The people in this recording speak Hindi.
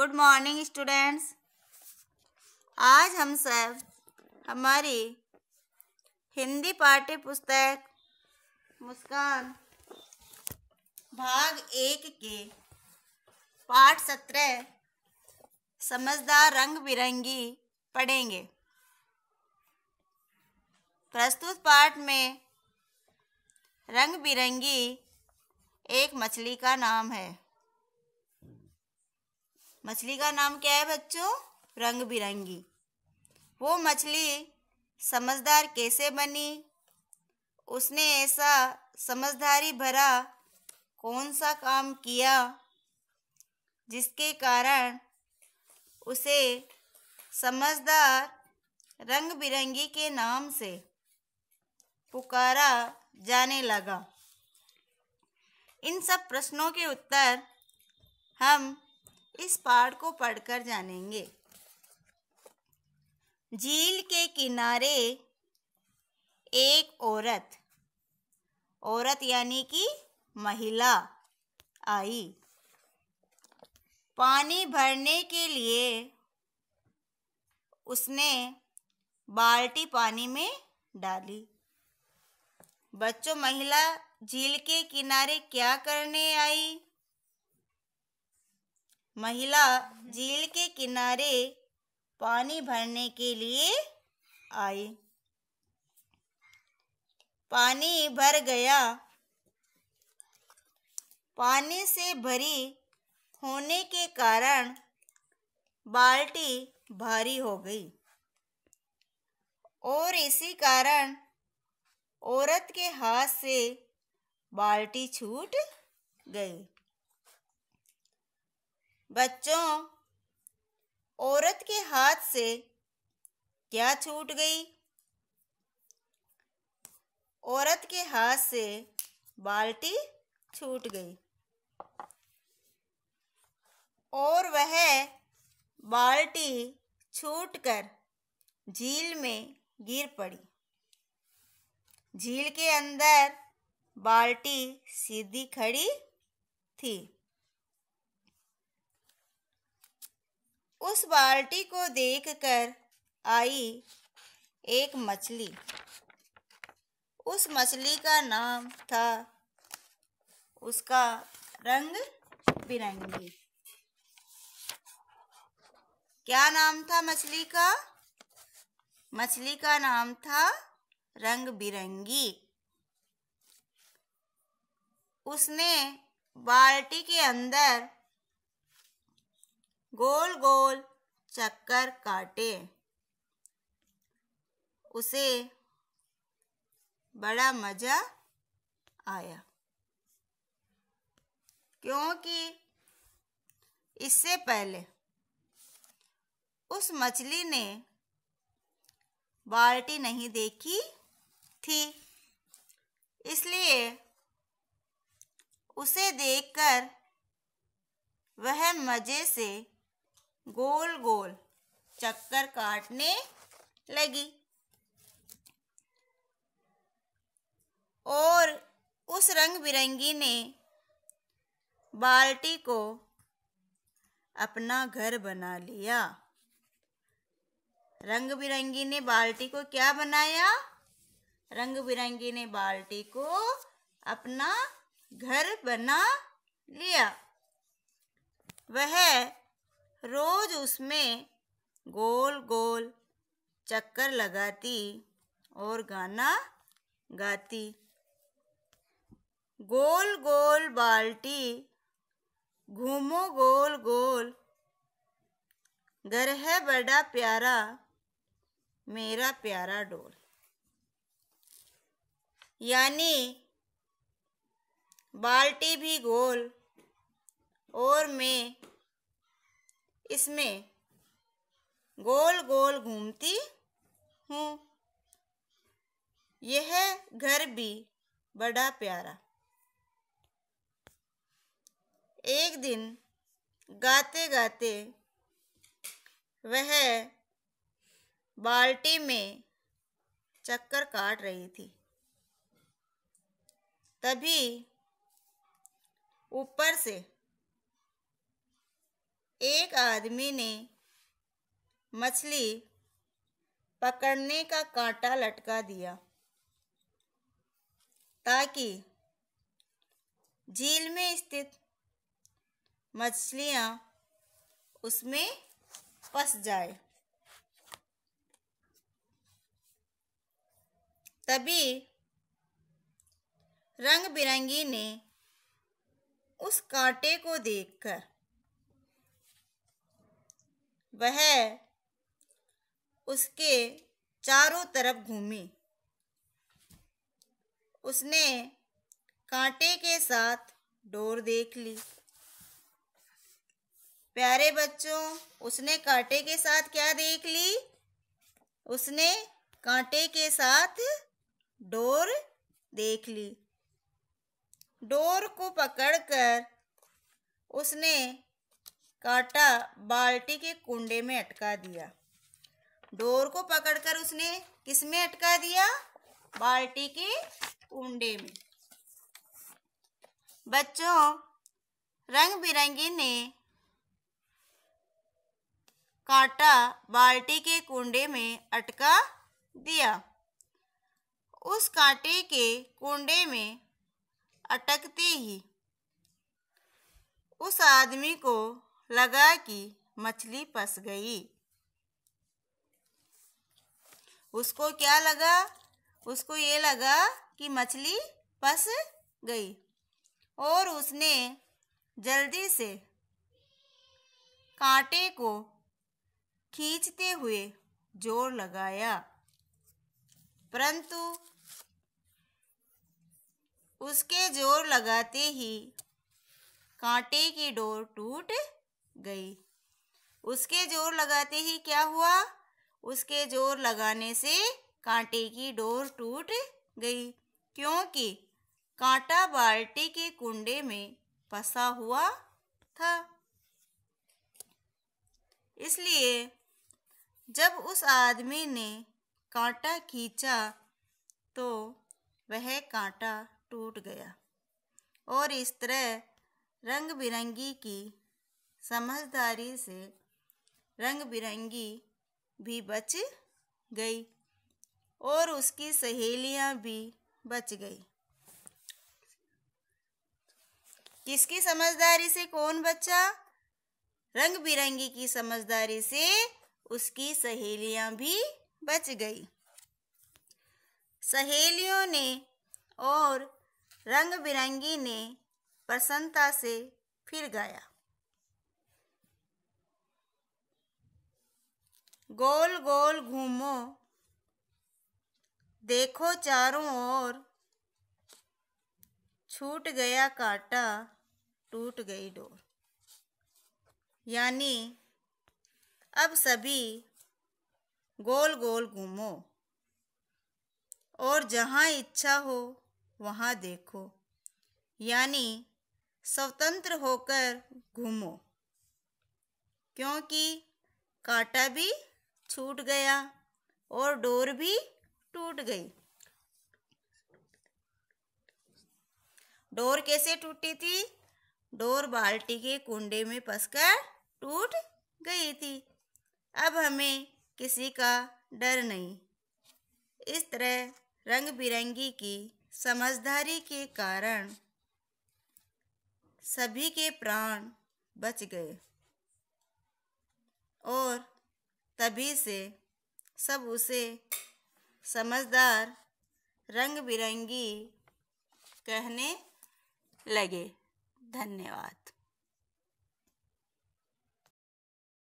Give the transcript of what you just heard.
गुड मॉर्निंग स्टूडेंट्स आज हम सब हमारी हिंदी पाठ्य पुस्तक मुस्कान भाग एक के पाठ सत्रह समझदार रंग बिरंगी पढ़ेंगे प्रस्तुत पाठ में रंग बिरंगी एक मछली का नाम है मछली का नाम क्या है बच्चों रंग बिरंगी वो मछली समझदार कैसे बनी उसने ऐसा समझदारी भरा कौन सा काम किया जिसके कारण उसे समझदार रंग बिरंगी के नाम से पुकारा जाने लगा इन सब प्रश्नों के उत्तर हम इस पाठ को पढ़कर जानेंगे झील के किनारे एक औरत औरत यानी कि महिला आई पानी भरने के लिए उसने बाल्टी पानी में डाली बच्चों महिला झील के किनारे क्या करने आई महिला झील के किनारे पानी भरने के लिए आई पानी भर गया पानी से भरी होने के कारण बाल्टी भारी हो गई और इसी कारण औरत के हाथ से बाल्टी छूट गई बच्चों औरत के हाथ से क्या छूट गई औरत के हाथ से बाल्टी छूट गई और वह बाल्टी छूटकर झील में गिर पड़ी झील के अंदर बाल्टी सीधी खड़ी थी उस बाल्टी को देखकर आई एक मछली उस मछली का नाम था उसका रंग बिरंगी क्या नाम था मछली का मछली का नाम था रंग बिरंगी उसने बाल्टी के अंदर गोल गोल चक्कर काटे उसे बड़ा मज़ा आया क्योंकि इससे पहले उस मछली ने बाल्टी नहीं देखी थी इसलिए उसे देखकर वह मज़े से गोल गोल चक्कर काटने लगी और उस रंग बिरंगी ने बाल्टी को अपना घर बना लिया रंग बिरंगी ने बाल्टी को क्या बनाया रंग बिरंगी ने बाल्टी को अपना घर बना लिया वह रोज उसमें गोल गोल चक्कर लगाती और गाना गाती गोल गोल बाल्टी घूमो गोल गोल घर है बड़ा प्यारा मेरा प्यारा डोल यानी बाल्टी भी गोल और मैं इसमें गोल गोल घूमती हूँ यह घर भी बड़ा प्यारा एक दिन गाते गाते वह बाल्टी में चक्कर काट रही थी तभी ऊपर से एक आदमी ने मछली पकड़ने का कांटा लटका दिया ताकि झील में स्थित मछलियाँ उसमें फंस जाए तभी रंग बिरंगी ने उस कांटे को देखकर वह उसके चारों तरफ घूमी उसने कांटे के साथ डोर देख ली प्यारे बच्चों उसने कांटे के साथ क्या देख ली उसने कांटे के साथ डोर देख ली डोर को पकड़कर उसने काटा बाल्टी के कुंडे में अटका दिया डोर को पकड़कर उसने किस में अटका दिया बाल्टी के कुंडे में बच्चों रंग बिरंगी ने काटा बाल्टी के कुंडे में अटका दिया उस कांटे के कुंडे में अटकते ही उस आदमी को लगा कि मछली फंस गई उसको क्या लगा उसको ये लगा कि मछली फंस गई और उसने जल्दी से कांटे को खींचते हुए जोर लगाया परंतु उसके जोर लगाते ही कांटे की डोर टूट गई उसके जोर लगाते ही क्या हुआ उसके जोर लगाने से कांटे की डोर टूट गई क्योंकि कांटा बाल्टी के कुंडे में फंसा हुआ था इसलिए जब उस आदमी ने कांटा खींचा तो वह कांटा टूट गया और इस तरह रंग बिरंगी की समझदारी से रंग बिरंगी भी बच गई और उसकी सहेलियां भी बच गई किसकी समझदारी से कौन बचा रंग बिरंगी की समझदारी से उसकी सहेलियां भी बच गई सहेलियों ने और रंग बिरंगी ने प्रसन्नता से फिर गाया गोल गोल घूमो देखो चारों ओर छूट गया कांटा टूट गई डोर यानी अब सभी गोल गोल घूमो और जहाँ इच्छा हो वहाँ देखो यानी स्वतंत्र होकर घूमो क्योंकि कांटा भी छूट गया और डोर भी टूट गई डोर कैसे टूटी थी डोर बाल्टी के कुंडे में फंसकर टूट गई थी अब हमें किसी का डर नहीं इस तरह रंग बिरंगी की समझदारी के कारण सभी के प्राण बच गए और तभी से सब उसे समझदार रंग बिरंगी कहने लगे धन्यवाद